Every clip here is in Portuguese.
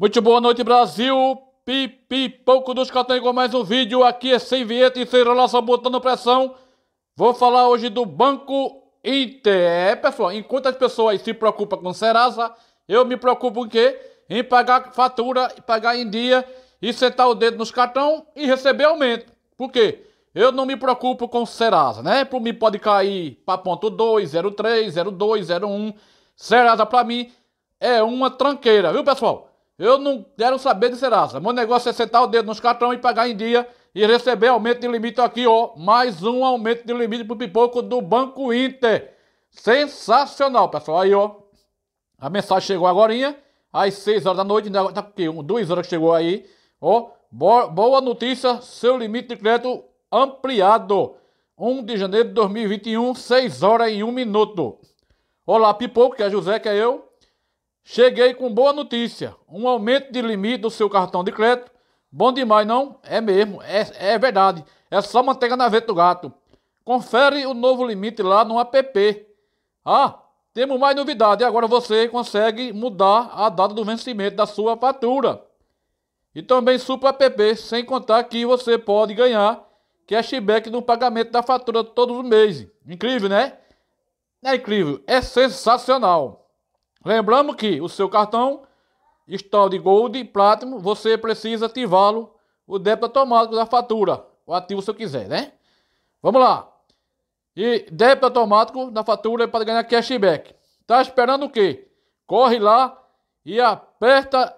Muito boa noite, Brasil. Pipi, pouco dos cartões com mais um vídeo. Aqui é sem vinheta e sem relação, botando pressão. Vou falar hoje do Banco Inter. É, pessoal, enquanto as pessoas se preocupam com Serasa, eu me preocupo em quê? Em pagar fatura, pagar em dia e sentar o dedo nos cartão e receber aumento. Por quê? Eu não me preocupo com Serasa, né? Por mim pode cair para ponto 2, 03, 02, 01. Serasa para mim é uma tranqueira, viu, pessoal? Eu não quero saber de Serasa. Meu negócio é sentar o dedo nos cartões e pagar em dia e receber aumento de limite aqui, ó. Mais um aumento de limite pro pipoco do Banco Inter. Sensacional, pessoal. Aí, ó. A mensagem chegou agora, às 6 horas da noite. Ainda tá Um, duas horas que chegou aí. Ó, boa notícia, seu limite de crédito ampliado. 1 de janeiro de 2021, 6 horas e 1 minuto. Olá, pipoco, que é José, que é eu. Cheguei com boa notícia: um aumento de limite do seu cartão de crédito. Bom demais, não? É mesmo, é, é verdade. É só manteiga na veta do gato. Confere o novo limite lá no app. Ah, temos mais novidade. Agora você consegue mudar a data do vencimento da sua fatura. E também Super App, sem contar que você pode ganhar cashback no pagamento da fatura todos os meses. Incrível, né? É incrível, é sensacional. Lembramos que o seu cartão está de Gold e Platinum, você precisa ativá-lo, o débito automático da fatura, o ativo se eu quiser, né? Vamos lá. E débito automático da fatura é para ganhar cashback. Tá esperando o quê? Corre lá e aperta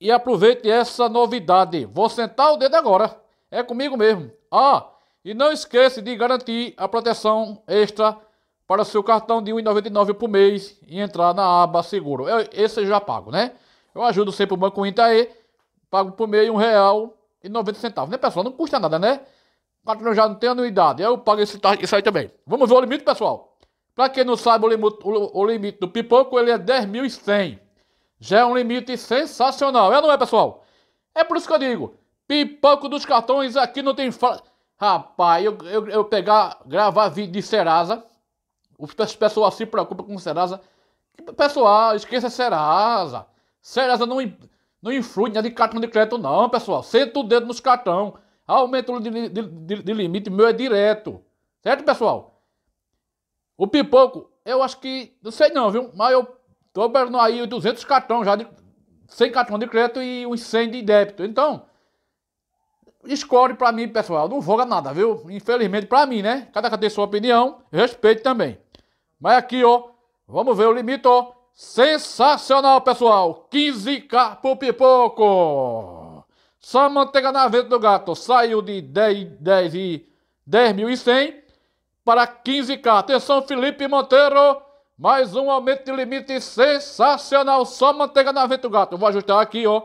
e aproveite essa novidade. Vou sentar o dedo agora. É comigo mesmo. Ah, e não esqueça de garantir a proteção extra para seu cartão de R$ 1,99 por mês e entrar na aba Seguro. Eu, esse eu já pago, né? Eu ajudo sempre o Banco Itaê, pago por meio R$ 1,90, né, pessoal? Não custa nada, né? Patrão já não tem anuidade, eu pago esse, isso aí também. Vamos ver o limite, pessoal? Para quem não sabe, o limite, o, o limite do pipoco ele é 10.100. Já é um limite sensacional, é ou não é, pessoal? É por isso que eu digo, pipoco dos cartões aqui não tem... Rapaz, eu, eu, eu pegar, gravar vídeo de Serasa o pessoal se preocupa com Serasa. Pessoal, esqueça Serasa. Serasa não, não influi nem de cartão de crédito, não, pessoal. Senta o dedo nos cartão. Aumenta o de, de, de, de limite, meu é direto. Certo, pessoal? O pipoco, eu acho que. Não sei não, viu? Mas eu tô perdendo aí 200 cartão já de, sem cartão de crédito e uns 100 de débito. Então, escolhe para mim, pessoal. Não voga nada, viu? Infelizmente, para mim, né? Cada um tem sua opinião. Respeito também. Mas aqui, ó, vamos ver o limite, ó. Sensacional, pessoal. 15K pro pipoco. Só manteiga na venda do gato. Saiu de 10, 10 e 10.100 para 15K. Atenção, Felipe Monteiro. Mais um aumento de limite sensacional. Só manteiga na venda do gato. Eu vou ajustar aqui, ó.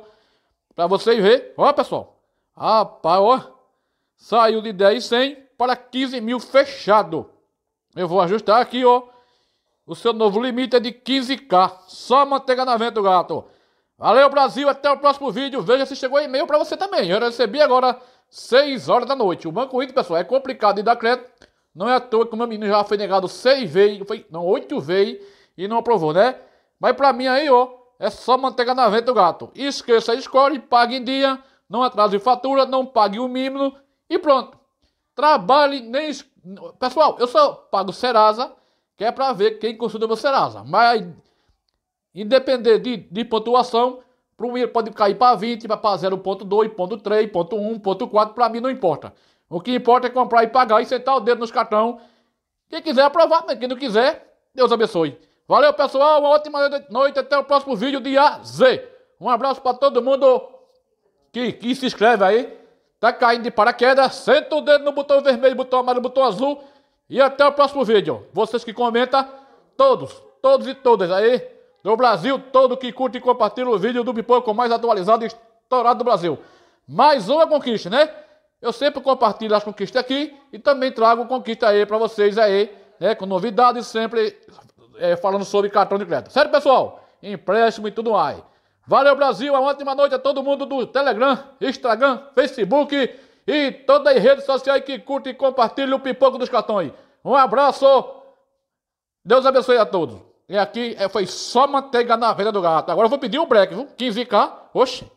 Pra vocês verem. Ó, pessoal. Rapaz, ó. Saiu de 10.100 para 15 mil fechado. Eu vou ajustar aqui, ó. O seu novo limite é de 15K. Só manteiga na venda, gato. Valeu, Brasil. Até o próximo vídeo. Veja se chegou e-mail para você também. Eu recebi agora 6 horas da noite. O Banco Inter, pessoal, é complicado de dar crédito. Não é à toa que o meu menino já foi negado 6 vezes, foi, não, 8 vezes e não aprovou, né? Mas para mim aí, ó, é só manteiga na venda, gato. Esqueça a escola pague em dia. Não atrase fatura, não pague o mínimo e pronto. Trabalhe nem... Pessoal, eu só pago Serasa que é para ver quem consulta o meu Serasa. Mas, independente de, de pontuação, primeiro pode cair para 20, para 0.2, ponto 0.1, ponto ponto para mim não importa. O que importa é comprar e pagar e sentar o dedo nos cartão. Quem quiser aprovar, mas quem não quiser, Deus abençoe. Valeu, pessoal, uma ótima noite, até o próximo vídeo, de Z. Um abraço para todo mundo que, que se inscreve aí. Tá caindo de paraquedas, senta o dedo no botão vermelho, botão amarelo, botão azul e até o próximo vídeo. Vocês que comentam, todos, todos e todas aí, do Brasil todo que curte e compartilha o vídeo do Pipoco mais atualizado e estourado do Brasil. Mais uma conquista, né? Eu sempre compartilho as conquistas aqui e também trago conquista aí para vocês aí, né? Com novidades sempre é, falando sobre cartão de crédito. Certo, pessoal? Empréstimo e tudo mais. Valeu, Brasil. Uma ótima noite a todo mundo do Telegram, Instagram, Facebook e todas as redes sociais que curte e compartilha o Pipoco dos Cartões. Um abraço, Deus abençoe a todos. E aqui é, foi só manteiga na venda do gato. Agora eu vou pedir o um break, viu? 15k, oxe.